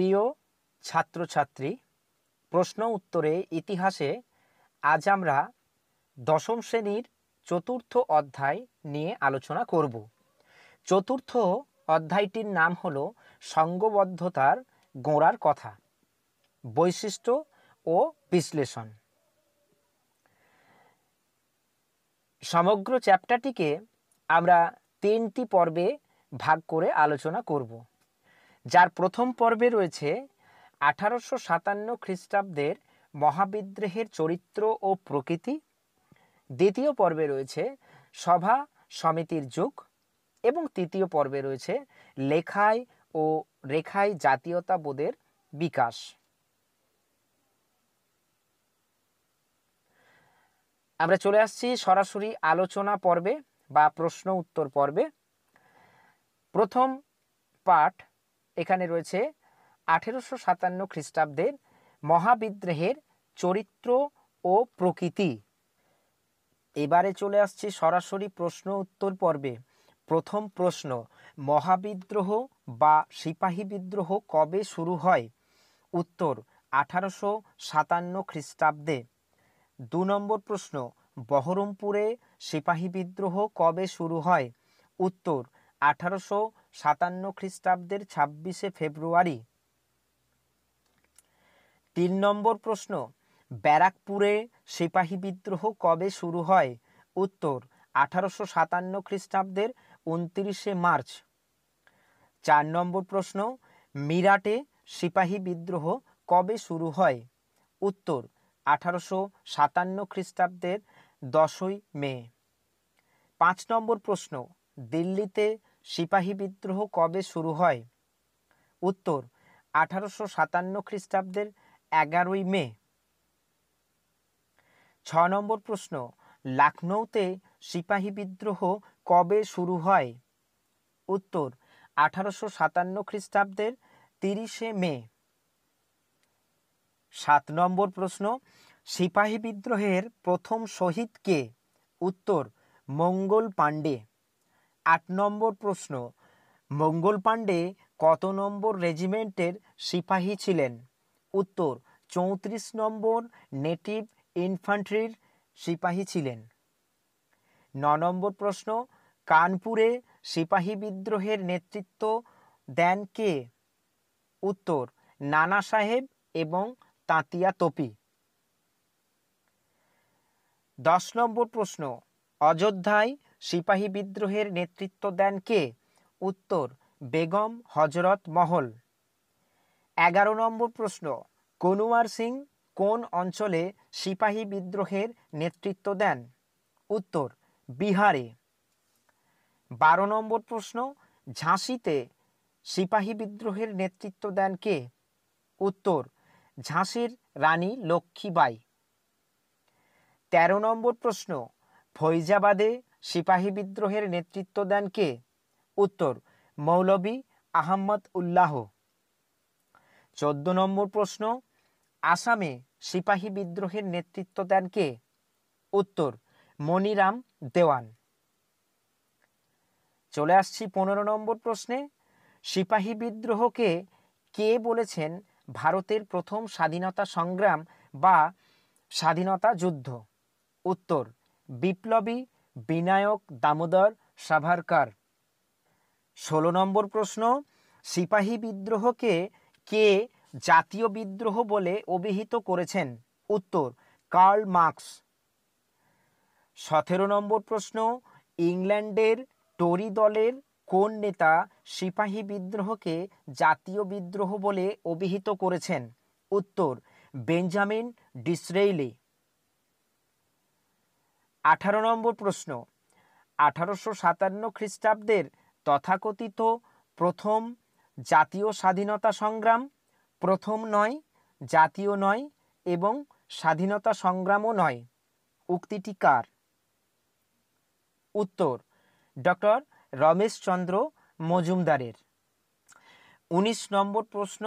প্রিয় ছাত্রছাত্রী প্রশ্ন উত্তরে ইতিহাসে আজ আমরা দশম শ্রেণীর চতুর্থ অধ্যায় নিয়ে আলোচনা করব চতুর্থ অধ্যায়টির নাম হল সঙ্গবদ্ধতার গোড়ার কথা বৈশিষ্ট্য ও বিশ্লেষণ সমগ্র চ্যাপ্টারটিকে আমরা তিনটি পর্বে ভাগ করে আলোচনা করব যার প্রথম পর্বে রয়েছে আঠারোশো সাতান্ন খ্রিস্টাব্দের মহাবিদ্রোহের চরিত্র ও প্রকৃতি দ্বিতীয় পর্বে রয়েছে সভা সমিতির যুগ এবং তৃতীয় পর্বে রয়েছে লেখায় ও রেখায় জাতীয়তাবোধের বিকাশ আমরা চলে আসছি সরাসরি আলোচনা পর্বে বা প্রশ্ন উত্তর পর্বে প্রথম পাঠ এখানে রয়েছে আঠেরোশো সাতান্ন খ্রিস্টাব্দের মহাবিদ্রোহের চরিত্র ও প্রকৃতি এবারে চলে আসছি সরাসরি প্রশ্ন উত্তর পর্বে প্রথম প্রশ্ন মহাবিদ্রোহ বা সিপাহী বিদ্রোহ কবে শুরু হয় উত্তর আঠারোশো সাতান্ন খ্রিস্টাব্দে দু নম্বর প্রশ্ন বহরমপুরে সিপাহী বিদ্রোহ কবে শুরু হয় উত্তর আঠারোশো সাতান্ন খ্রিস্টাব্দের ছাব্বিশে ফেব্রুয়ারি তিন নম্বর প্রশ্ন ব্যারাকপুরে সিপাহী বিদ্রোহ কবে শুরু হয় উত্তর আঠারোশো সাতান্ন খ্রিস্টাব্দের উনত্রিশে মার্চ চার নম্বর প্রশ্ন মিরাটে সিপাহী বিদ্রোহ কবে শুরু হয় উত্তর আঠারোশো সাতান্ন খ্রিস্টাব্দের দশই মে পাঁচ নম্বর প্রশ্ন দিল্লিতে সিপাহী বিদ্রোহ কবে শুরু হয় উত্তর আঠারোশো সাতান্ন খ্রিস্টাব্দের এগারোই মে ছ নম্বর প্রশ্ন লখনৌতে সিপাহী বিদ্রোহ কবে শুরু হয় উত্তর আঠারোশো সাতান্ন খ্রিস্টাব্দের তিরিশে মে সাত নম্বর প্রশ্ন সিপাহী বিদ্রোহের প্রথম শহীদ কে উত্তর মঙ্গল পাণ্ডে আট নম্বর প্রশ্ন মঙ্গল পাণ্ডে কত নম্বর রেজিমেন্টের সিপাহী ছিলেন উত্তর চৌত্রিশ নম্বর নেটিভ ইনফ্যান্ট্রির সিপাহী ছিলেন ন নম্বর প্রশ্ন কানপুরে সিপাহী বিদ্রোহের নেতৃত্ব দেন কে উত্তর নানা সাহেব এবং তাঁতিয়া তপি দশ নম্বর প্রশ্ন অযোধ্যায় সিপাহী বিদ্রোহের নেতৃত্ব দেন কে উত্তর বেগম হজরত মহল এগারো নম্বর প্রশ্ন কনুয়ার সিং কোন অঞ্চলে সিপাহী বিদ্রোহের নেতৃত্ব দেন উত্তর বিহারে বারো নম্বর প্রশ্ন ঝাঁসিতে সিপাহী বিদ্রোহের নেতৃত্ব দেন কে উত্তর ঝাঁসির রানী লক্ষ্মীবাই তেরো নম্বর প্রশ্ন ফৈজাবাদে সিপাহী বিদ্রোহের নেতৃত্ব দেন কে উত্তর মৌলবী আহম্মদ উল্লাহ চোদ্দ নম্বর প্রশ্ন আসামে সিপাহী বিদ্রোহের নেতৃত্ব দেন কে উত্তর মনিরাম দেওয়ান চলে আসছি পনেরো নম্বর প্রশ্নে সিপাহী বিদ্রোহকে কে বলেছেন ভারতের প্রথম স্বাধীনতা সংগ্রাম বা স্বাধীনতা যুদ্ধ উত্তর বিপ্লবী বিনায়ক দামোদর সাভারকার ষোলো নম্বর প্রশ্ন সিপাহী বিদ্রোহকে কে জাতীয় বিদ্রোহ বলে অভিহিত করেছেন উত্তর কার্ল মার্কস সতেরো নম্বর প্রশ্ন ইংল্যান্ডের টরি দলের কোন নেতা সিপাহী বিদ্রোহকে জাতীয় বিদ্রোহ বলে অভিহিত করেছেন উত্তর বেঞ্জামিন ডিসরেইলি আঠারো নম্বর প্রশ্ন আঠারোশো সাতান্ন খ্রিস্টাব্দের তথাকথিত প্রথম জাতীয় স্বাধীনতা সংগ্রাম প্রথম নয় জাতীয় নয় এবং স্বাধীনতা সংগ্রামও নয় উক্তিটি কার উত্তর ডক্টর রমেশচন্দ্র মজুমদারের উনিশ নম্বর প্রশ্ন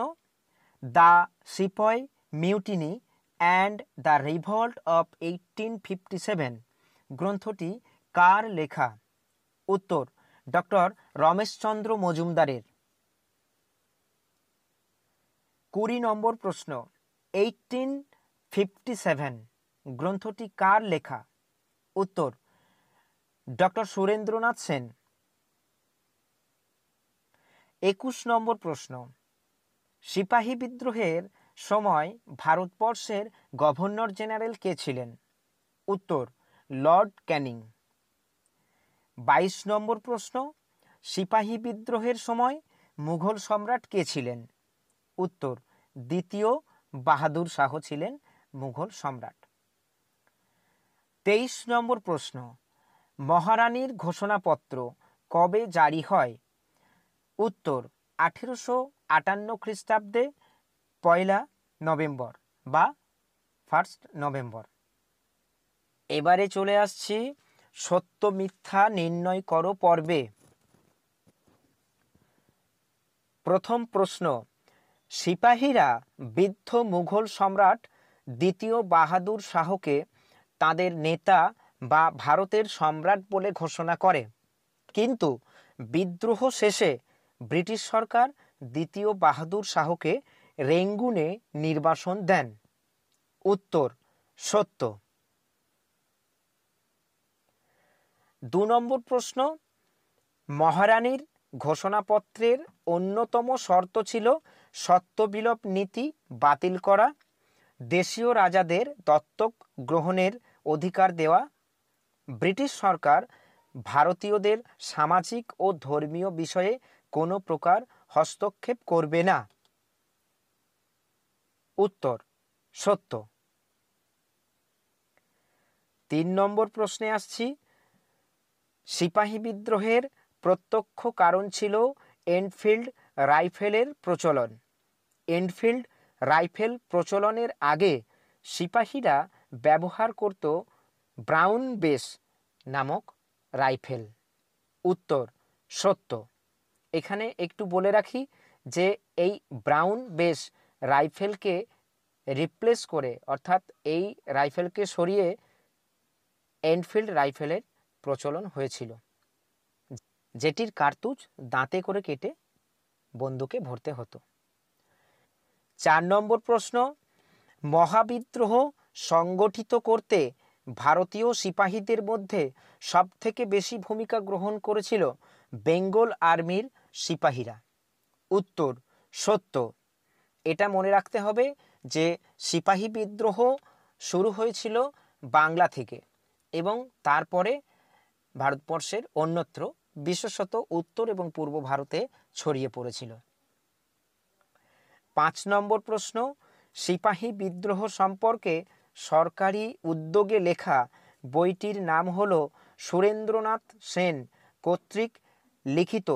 the sepoy mutiny and the revolt of eighteen fifty seven গ্রন্থটি কার লেখা উত্তর ডক্টর রমেশচন্দ্র মজুমদারের কুড়ি নম্বর প্রশ্ন এইটিন ফিফটি সেভেন গ্রন্থটি কার লেখা উত্তর ডক্টর সুরেন্দ্রনাথ সেন একুশ নম্বর প্রশ্ন সিপাহী বিদ্রোহের সময় ভারতবর্ষের গভর্নর জেনারেল কে ছিলেন উত্তর লর্ড ক্যানিং বাইশ নম্বর প্রশ্ন সিপাহী বিদ্রোহের সময় মুঘল সম্রাট কে ছিলেন উত্তর দ্বিতীয় বাহাদুর শাহ ছিলেন মুঘল সম্রাট তেইশ নম্বর প্রশ্ন মহারানীর ঘোষণাপত্র কবে জারি হয় উত্তর আঠেরোশো আটান্ন খ্রিস্টাব্দে পয়লা নভেম্বর বা ফার্স্ট নভেম্বর এবারে চলে আসছি সত্য মিথ্যা নির্ণয় করো পর্বে প্রথম প্রশ্ন সিপাহীরা বৃদ্ধ মুঘল সম্রাট দ্বিতীয় বাহাদুর শাহকে তাদের নেতা বা ভারতের সম্রাট বলে ঘোষণা করে কিন্তু বিদ্রোহ শেষে ব্রিটিশ সরকার দ্বিতীয় বাহাদুর শাহকে রেঙ্গুনে নির্বাসন দেন উত্তর সত্য দু নম্বর প্রশ্ন মহারানীর ঘোষণাপত্রের অন্যতম শর্ত ছিল সত্যবিলোপ নীতি বাতিল করা দেশীয় রাজাদের দত্তক গ্রহণের অধিকার দেওয়া ব্রিটিশ সরকার ভারতীয়দের সামাজিক ও ধর্মীয় বিষয়ে কোনো প্রকার হস্তক্ষেপ করবে না উত্তর সত্য তিন নম্বর প্রশ্নে আসছি সিপাহী বিদ্রোহের প্রত্যক্ষ কারণ ছিল এনফিল্ড রাইফেলের প্রচলন এনফিল্ড রাইফেল প্রচলনের আগে সিপাহীরা ব্যবহার করত ব্রাউন বেস নামক রাইফেল উত্তর সত্য এখানে একটু বলে রাখি যে এই ব্রাউন বেস রাইফেলকে রিপ্লেস করে অর্থাৎ এই রাইফেলকে সরিয়ে এনফিল্ড রাইফেলের প্রচলন হয়েছিল যেটির কার্তুজ দাঁতে করে কেটে বন্দুকে ভরতে হতো চার নম্বর প্রশ্ন মহাবিদ্রোহ সংগঠিত করতে ভারতীয় সিপাহীদের মধ্যে সবথেকে বেশি ভূমিকা গ্রহণ করেছিল বেঙ্গল আর্মির সিপাহীরা উত্তর সত্য এটা মনে রাখতে হবে যে সিপাহী বিদ্রোহ শুরু হয়েছিল বাংলা থেকে এবং তারপরে ভারতবর্ষের অন্যত্র বিশেষত উত্তর এবং পূর্ব ভারতে ছড়িয়ে পড়েছিল পাঁচ নম্বর প্রশ্ন সিপাহী বিদ্রোহ সম্পর্কে সরকারি উদ্যোগে লেখা বইটির নাম হল সুরেন্দ্রনাথ সেন কর্তৃক লিখিত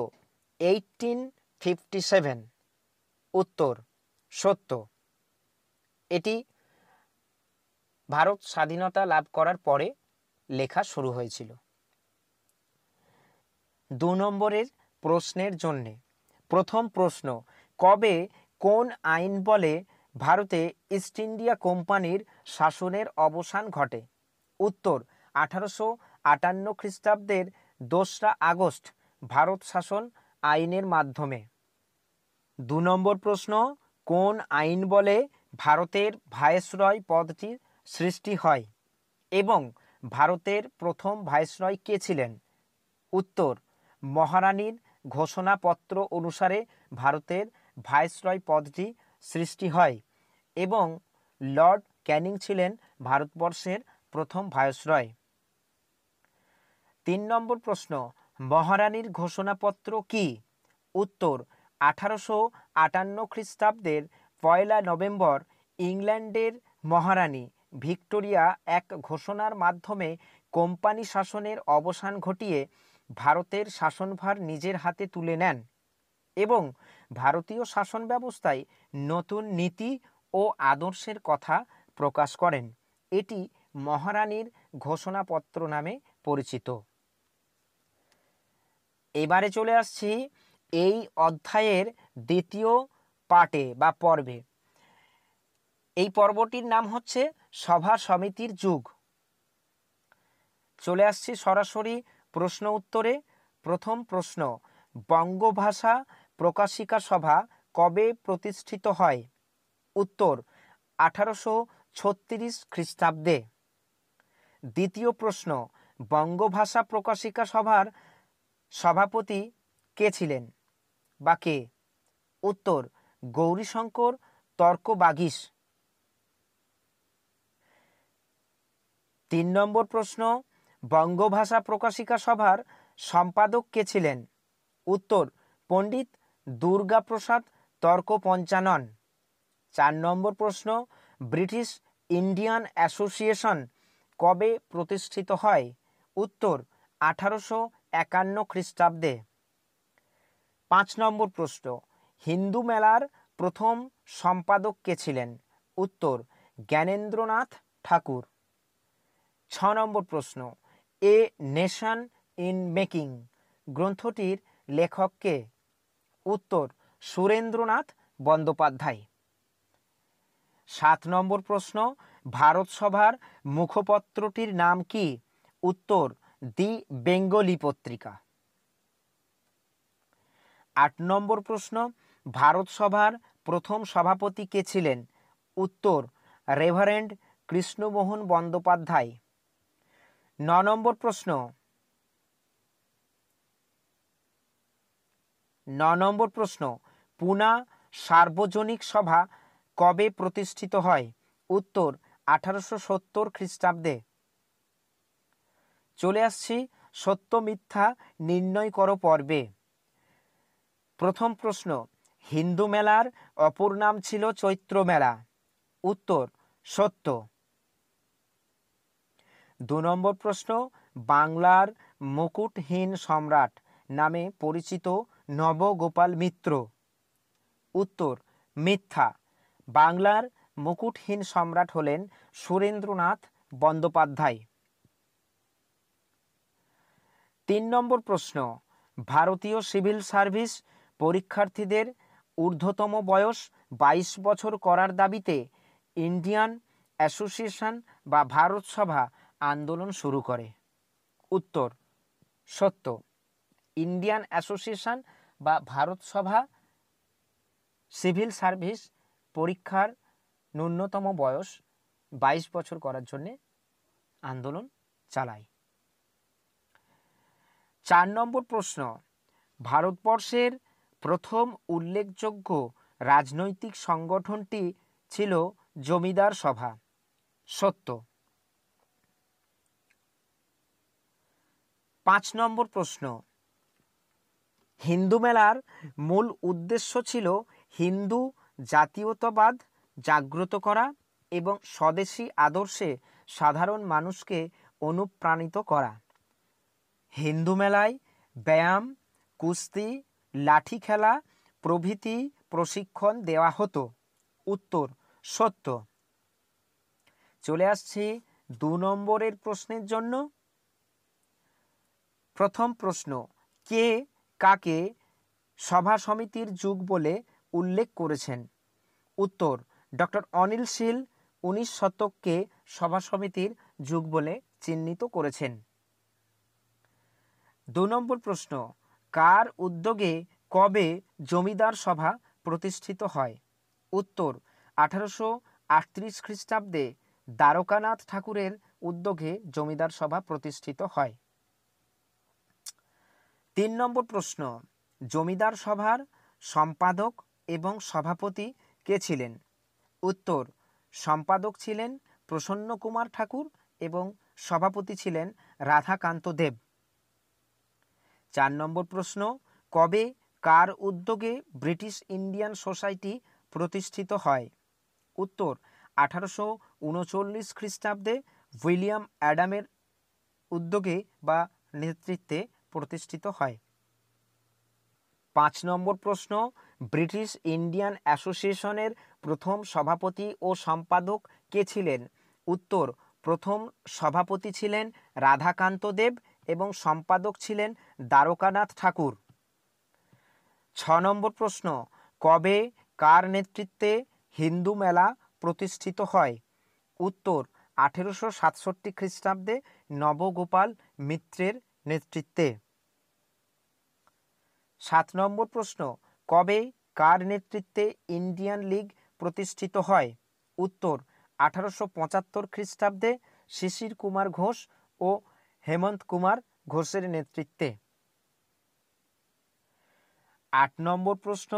এইটিন ফিফটি সেভেন উত্তর সত্য এটি ভারত স্বাধীনতা লাভ করার পরে লেখা শুরু হয়েছিল দু নম্বরের প্রশ্নের জন্যে প্রথম প্রশ্ন কবে কোন আইন বলে ভারতে ইস্ট ইন্ডিয়া কোম্পানির শাসনের অবসান ঘটে উত্তর আঠারোশো আটান্ন খ্রিস্টাব্দের দোসরা আগস্ট ভারত শাসন আইনের মাধ্যমে দু নম্বর প্রশ্ন কোন আইন বলে ভারতের ভাইসরয় পদটির সৃষ্টি হয় এবং ভারতের প্রথম ভাইসরয় কে ছিলেন উত্তর মহারানীর ঘোষণাপত্র অনুসারে ভারতের ভাইসরয় পদটি সৃষ্টি হয় এবং লর্ড ক্যানিং ছিলেন ভারতবর্ষের প্রথম ভাইসরয় তিন নম্বর প্রশ্ন মহারানীর ঘোষণাপত্র কি উত্তর আঠারোশো আটান্ন খ্রিস্টাব্দের পয়লা নভেম্বর ইংল্যান্ডের মহারানী ভিক্টোরিয়া এক ঘোষণার মাধ্যমে কোম্পানি শাসনের অবসান ঘটিয়ে ভারতের শাসনভার নিজের হাতে তুলে নেন এবং ভারতীয় শাসন ব্যবস্থায় নতুন নীতি ও আদর্শের কথা প্রকাশ করেন এটি মহারানীর ঘোষণাপত্র নামে পরিচিত এবারে চলে আসছি এই অধ্যায়ের দ্বিতীয় পাটে বা পর্বে এই পর্বটির নাম হচ্ছে সভা সমিতির যুগ চলে আসছি সরাসরি প্রশ্ন উত্তরে প্রথম প্রশ্ন বঙ্গভাষা প্রকাশিকা সভা কবে প্রতিষ্ঠিত হয় উত্তর আঠারোশো ছত্রিশ খ্রিস্টাব্দে দ্বিতীয় প্রশ্ন বঙ্গভাষা প্রকাশিকা সভার সভাপতি কে ছিলেন বা কে উত্তর গৌরীশঙ্কর তর্কবাগিস তিন নম্বর প্রশ্ন বঙ্গভাষা প্রকাশিকা সভার সম্পাদক কে ছিলেন উত্তর পণ্ডিত দুর্গাপ্রসাদ তর্ক পঞ্চানন চার নম্বর প্রশ্ন ব্রিটিশ ইন্ডিয়ান অ্যাসোসিয়েশন কবে প্রতিষ্ঠিত হয় উত্তর আঠারোশো একান্ন খ্রিস্টাব্দে পাঁচ নম্বর প্রশ্ন হিন্দু মেলার প্রথম সম্পাদক কে ছিলেন উত্তর জ্ঞানেন্দ্রনাথ ঠাকুর ছ নম্বর প্রশ্ন এ নেশন ইন মেকিং গ্রন্থটির লেখককে উত্তর সুরেন্দ্রনাথ বন্দ্যোপাধ্যায় সাত নম্বর প্রশ্ন ভারত সভার মুখপত্রটির নাম কি উত্তর দি বেঙ্গলি পত্রিকা আট নম্বর প্রশ্ন ভারত সভার প্রথম সভাপতি কে ছিলেন উত্তর রেভারেন্ড কৃষ্ণমোহন বন্দ্যোপাধ্যায় ন নম্বর প্রশ্ন ন নম্বর প্রশ্ন পুনা সার্বজনিক সভা কবে প্রতিষ্ঠিত হয় উত্তর আঠারোশো সত্তর খ্রিস্টাব্দে চলে আসছি সত্য মিথ্যা নির্ণয় করো পর্বে প্রথম প্রশ্ন হিন্দু মেলার অপর নাম ছিল চৈত্র মেলা উত্তর সত্য দু নম্বর প্রশ্ন বাংলার মুকুটহীন সম্রাট নামে পরিচিত নবগোপাল মিত্র উত্তর মিথ্যা বাংলার মুকুটহীন সম্রাট হলেন সুরেন্দ্রনাথ বন্দ্যোপাধ্যায় তিন নম্বর প্রশ্ন ভারতীয় সিভিল সার্ভিস পরীক্ষার্থীদের ঊর্ধ্বতম বয়স ২২ বছর করার দাবিতে ইন্ডিয়ান অ্যাসোসিয়েশন বা ভারত সভা আন্দোলন শুরু করে উত্তর সত্য ইন্ডিয়ান অ্যাসোসিয়েশন বা ভারত সভা সিভিল সার্ভিস পরীক্ষার ন্যূনতম বয়স ২২ বছর করার জন্যে আন্দোলন চালায় চার নম্বর প্রশ্ন ভারতবর্ষের প্রথম উল্লেখযোগ্য রাজনৈতিক সংগঠনটি ছিল জমিদার সভা সত্য পাঁচ নম্বর প্রশ্ন হিন্দু মেলার মূল উদ্দেশ্য ছিল হিন্দু জাতীয়তাবাদ জাগ্রত করা এবং স্বদেশি আদর্শে সাধারণ মানুষকে অনুপ্রাণিত করা হিন্দু মেলায় ব্যায়াম কুস্তি লাঠি খেলা প্রভৃতি প্রশিক্ষণ দেওয়া হতো উত্তর সত্য চলে আসছি দু নম্বরের প্রশ্নের জন্য প্রথম প্রশ্ন কে কাকে সভা সমিতির যুগ বলে উল্লেখ করেছেন উত্তর ডক্টর অনিল শীল উনিশ শতককে সভা সমিতির যুগ বলে চিহ্নিত করেছেন দু নম্বর প্রশ্ন কার উদ্যোগে কবে জমিদার সভা প্রতিষ্ঠিত হয় উত্তর আঠারোশো আটত্রিশ খ্রিস্টাব্দে দ্বারকানাথ ঠাকুরের উদ্যোগে জমিদার সভা প্রতিষ্ঠিত হয় তিন নম্বর প্রশ্ন জমিদার সভার সম্পাদক এবং সভাপতি কে ছিলেন উত্তর সম্পাদক ছিলেন প্রসন্ন কুমার ঠাকুর এবং সভাপতি ছিলেন রাধাকান্ত দেব চার নম্বর প্রশ্ন কবে কার উদ্যোগে ব্রিটিশ ইন্ডিয়ান সোসাইটি প্রতিষ্ঠিত হয় উত্তর আঠারোশো উনচল্লিশ খ্রিস্টাব্দে উইলিয়াম অ্যাডামের উদ্যোগে বা নেতৃত্বে প্রতিষ্ঠিত হয় পাঁচ নম্বর প্রশ্ন ব্রিটিশ ইন্ডিয়ান অ্যাসোসিয়েশনের প্রথম সভাপতি ও সম্পাদক কে ছিলেন উত্তর প্রথম সভাপতি ছিলেন রাধাকান্ত দেব এবং সম্পাদক ছিলেন দ্বারকানাথ ঠাকুর ছ নম্বর প্রশ্ন কবে কার নেতৃত্বে হিন্দু মেলা প্রতিষ্ঠিত হয় উত্তর আঠেরোশো সাতষট্টি খ্রিস্টাব্দে নবগোপাল মিত্রের নেতৃত্বে সাত নম্বর প্রশ্ন কবে কার নেতৃত্বে ইন্ডিয়ান লীগ প্রতিষ্ঠিত হয় উত্তর আঠারোশো পঁচাত্তর খ্রিস্টাব্দে শিশির কুমার ঘোষ ও হেমন্ত কুমার ঘোষের নেতৃত্বে আট নম্বর প্রশ্ন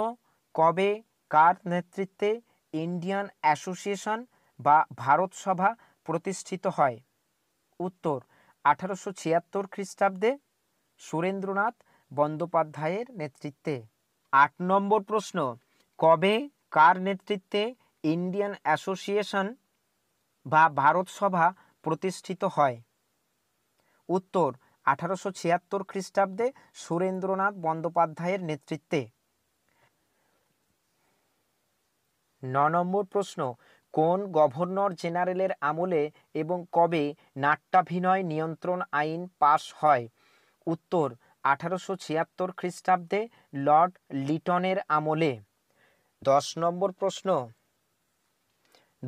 কবে কার নেতৃত্বে ইন্ডিয়ান অ্যাসোসিয়েশন বা ভারত সভা প্রতিষ্ঠিত হয় উত্তর আঠারোশো ছিয়াত্তর খ্রিস্টাব্দে সুরেন্দ্রনাথ বন্দ্যোপাধ্যায়ের নেতৃত্বে আট নম্বর প্রশ্ন কবে কার নেতৃত্বে ইন্ডিয়ান অ্যাসোসিয়েশন বা ভারত সভা প্রতিষ্ঠিত হয় উত্তর আঠারোশো ছিয়াত্তর খ্রিস্টাব্দে সুরেন্দ্রনাথ বন্দ্যোপাধ্যায়ের নেতৃত্বে ন নম্বর প্রশ্ন কোন গভর্নর জেনারেলের আমলে এবং কবে নাট্যাভিনয় নিয়ন্ত্রণ আইন পাশ হয় উত্তর আঠারোশো ছিয়াত্তর খ্রিস্টাব্দে লর্ড লিটনের আমলে দশ নম্বর প্রশ্ন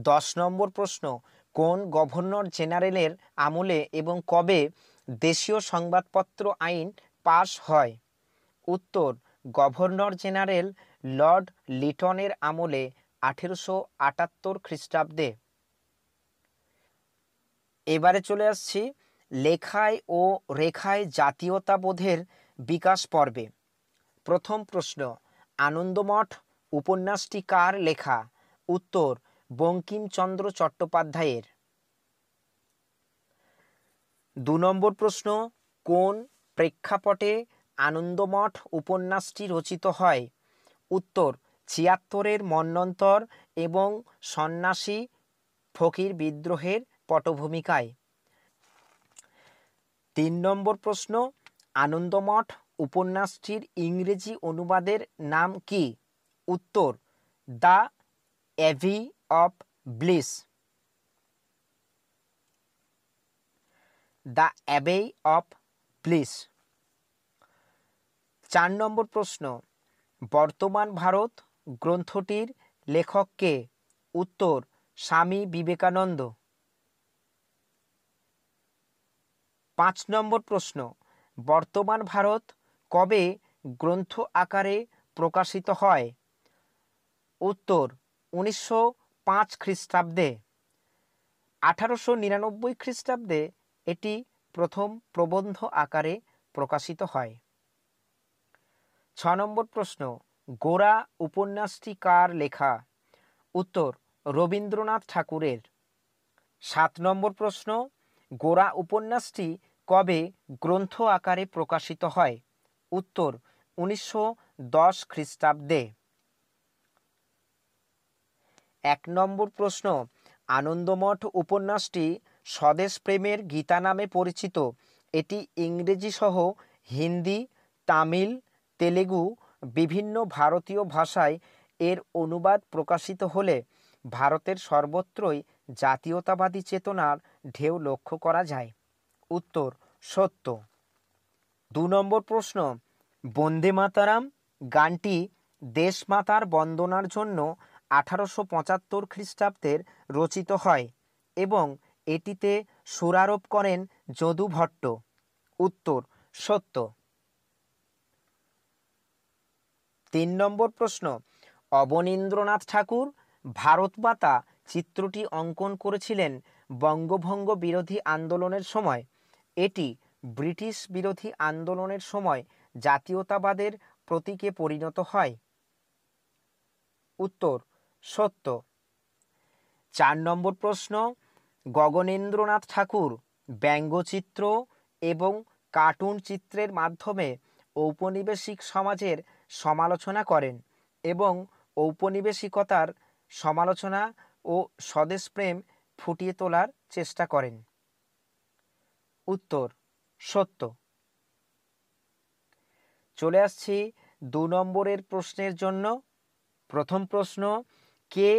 দশ নম্বর প্রশ্ন কোন গভর্নর জেনারেলের আমলে এবং কবে দেশীয় সংবাদপত্র আইন পাশ হয় উত্তর গভর্নর জেনারেল লর্ড লিটনের আমলে আঠেরোশো আটাত্তর খ্রিস্টাব্দে এবারে চলে আসছি লেখায় ও রেখায় জাতীয়তাবোধের বিকাশ পর্বে প্রথম প্রশ্ন আনন্দমঠ উপন্যাসটি কার লেখা উত্তর বঙ্কিমচন্দ্র চট্টোপাধ্যায়ের দু নম্বর প্রশ্ন কোন প্রেক্ষাপটে আনন্দমঠ উপন্যাসটি রচিত হয় উত্তর ছিয়াত্তরের মন্বন্তর এবং সন্ন্যাসী ফকির বিদ্রোহের পটভূমিকায় তিন নম্বর প্রশ্ন আনন্দমঠ উপন্যাসটির ইংরেজি অনুবাদের নাম কি উত্তর the abbey of bliss the abbey of bliss চার নম্বর প্রশ্ন বর্তমান ভারত গ্রন্থটির লেখককে উত্তর স্বামী বিবেকানন্দ পাঁচ নম্বর প্রশ্ন বর্তমান ভারত কবে গ্রন্থ আকারে প্রকাশিত হয় উত্তর উনিশশো পাঁচ খ্রিস্টাব্দে আঠারোশো নিরানব্বই খ্রিস্টাব্দে এটি প্রথম প্রবন্ধ আকারে প্রকাশিত হয় ছ নম্বর প্রশ্ন গোরা উপন্যাসটি কার লেখা উত্তর রবীন্দ্রনাথ ঠাকুরের সাত নম্বর প্রশ্ন গোরা উপন্যাসটি কবে গ্রন্থ আকারে প্রকাশিত হয় উত্তর উনিশশো দশ খ্রিস্টাব্দে এক নম্বর প্রশ্ন আনন্দমঠ উপন্যাসটি স্বদেশ প্রেমের গীতা নামে পরিচিত এটি ইংরেজি সহ হিন্দি তামিল তেলেগু বিভিন্ন ভারতীয় ভাষায় এর অনুবাদ প্রকাশিত হলে ভারতের সর্বত্রই জাতীয়তাবাদী চেতনার ঢেউ লক্ষ্য করা যায় উত্তর সত্য দু নম্বর প্রশ্ন বন্দে মাতারাম গানটি দেশমাতার বন্দনার জন্য আঠারোশো পঁচাত্তর খ্রিস্টাব্দের রচিত হয় এবং এটিতে সুরারোপ করেন যদু ভট্ট উত্তর সত্য তিন নম্বর প্রশ্ন অবনীন্দ্রনাথ ঠাকুর ভারতমাতা চিত্রটি অঙ্কন করেছিলেন বঙ্গভঙ্গ বিরোধী আন্দোলনের সময় এটি ব্রিটিশ বিরোধী আন্দোলনের সময় জাতীয়তাবাদের প্রতীকে পরিণত হয় উত্তর সত্য চার নম্বর প্রশ্ন গগনেন্দ্রনাথ ঠাকুর ব্যঙ্গচিত্র এবং কার্টুন চিত্রের মাধ্যমে ঔপনিবেশিক সমাজের সমালোচনা করেন এবং ঔপনিবেশিকতার সমালোচনা ও স্বদেশপ্রেম ফুটিয়ে তোলার চেষ্টা করেন উত্তর সত্য চলে আসছি দু নম্বরের প্রশ্নের জন্য প্রথম প্রশ্ন কে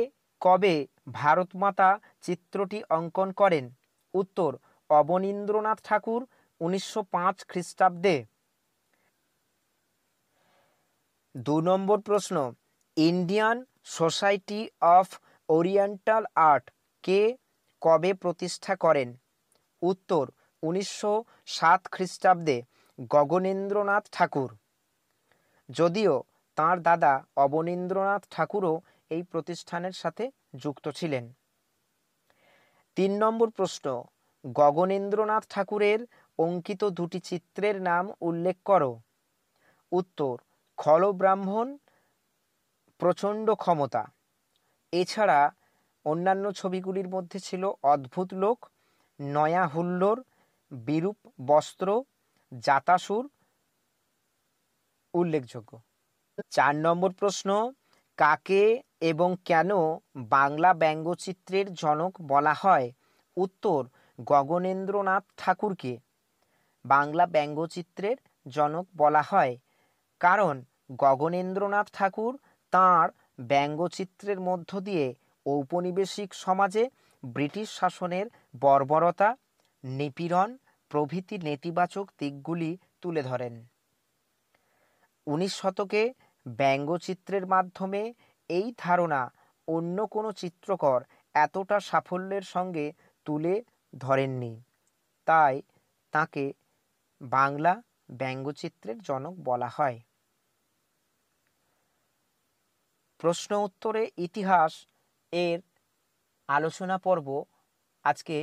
কবে ভারতমাতা চিত্রটি অঙ্কন করেন উত্তর অবনীন্দ্রনাথ ঠাকুর উনিশশো পাঁচ খ্রিস্টাব্দে দু নম্বর প্রশ্ন Indian society of oriental art কে কবে প্রতিষ্ঠা করেন উত্তর উনিশশো সাত খ্রিস্টাব্দে গগনেন্দ্রনাথ ঠাকুর যদিও তার দাদা অবনীন্দ্রনাথ ঠাকুরও এই প্রতিষ্ঠানের সাথে যুক্ত ছিলেন তিন নম্বর প্রশ্ন গগনেন্দ্রনাথ ঠাকুরের অঙ্কিত দুটি চিত্রের নাম উল্লেখ করো উত্তর খলব্রাহ্মণ প্রচণ্ড ক্ষমতা এছাড়া অন্যান্য ছবিগুলির মধ্যে ছিল অদ্ভুত লোক নয়া হুল্লোর বিরূপ বস্ত্র জাতাসুর উল্লেখযোগ্য চার নম্বর প্রশ্ন কাকে এবং কেন বাংলা ব্যঙ্গচিত্রের জনক বলা হয় উত্তর গগনেন্দ্রনাথ ঠাকুরকে বাংলা ব্যঙ্গচিত্রের জনক বলা হয় কারণ গগনেন্দ্রনাথ ঠাকুর তাঁর ব্যঙ্গচিত্রের মধ্য দিয়ে ঔপনিবেশিক সমাজে ব্রিটিশ শাসনের বর্বরতা নিপীড়ন প্রভৃতি নেতিবাচক দিকগুলি তুলে ধরেন উনিশ শতকে ব্যঙ্গচিত্রের মাধ্যমে এই ধারণা অন্য কোনো চিত্রকর এতটা সাফল্যের সঙ্গে তুলে ধরেননি তাই তাকে বাংলা ব্যঙ্গচিত্রের জনক বলা হয় প্রশ্ন উত্তরে ইতিহাস এর আলোচনা পর্ব আজকে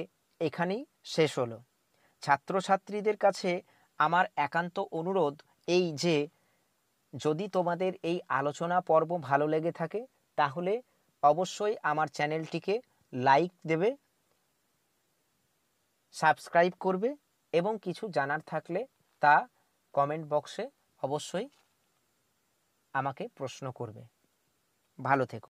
এখানেই শেষ হলো ছাত্রছাত্রীদের কাছে আমার একান্ত অনুরোধ এই যে যদি তোমাদের এই আলোচনা পর্ব ভালো লেগে থাকে তাহলে অবশ্যই আমার চ্যানেলটিকে লাইক দেবে সাবস্ক্রাইব করবে এবং কিছু জানার থাকলে তা কমেন্ট বক্সে অবশ্যই আমাকে প্রশ্ন করবে ভালো থেকো